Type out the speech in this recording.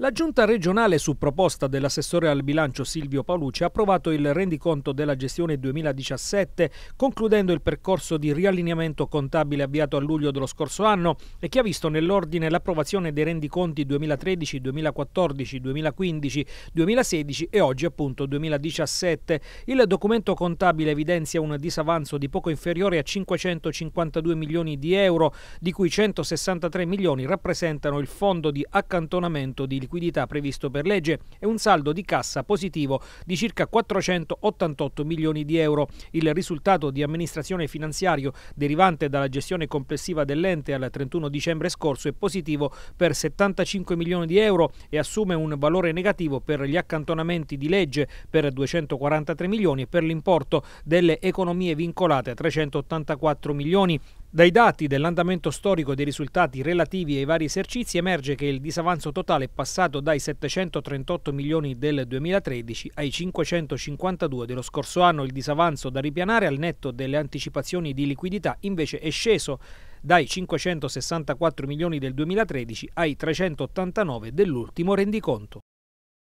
La giunta regionale, su proposta dell'assessore al bilancio Silvio Paolucci, ha approvato il rendiconto della gestione 2017, concludendo il percorso di riallineamento contabile avviato a luglio dello scorso anno e che ha visto nell'ordine l'approvazione dei rendiconti 2013, 2014, 2015, 2016 e oggi appunto 2017. Il documento contabile evidenzia un disavanzo di poco inferiore a 552 milioni di euro, di cui 163 milioni rappresentano il fondo di accantonamento di il liquidità previsto per legge e un saldo di cassa positivo di circa 488 milioni di euro. Il risultato di amministrazione finanziario derivante dalla gestione complessiva dell'ente al 31 dicembre scorso è positivo per 75 milioni di euro e assume un valore negativo per gli accantonamenti di legge per 243 milioni e per l'importo delle economie vincolate a 384 milioni. Dai dati dell'andamento storico dei risultati relativi ai vari esercizi emerge che il disavanzo totale è passato dai 738 milioni del 2013 ai 552 dello scorso anno. Il disavanzo da ripianare al netto delle anticipazioni di liquidità invece è sceso dai 564 milioni del 2013 ai 389 dell'ultimo rendiconto.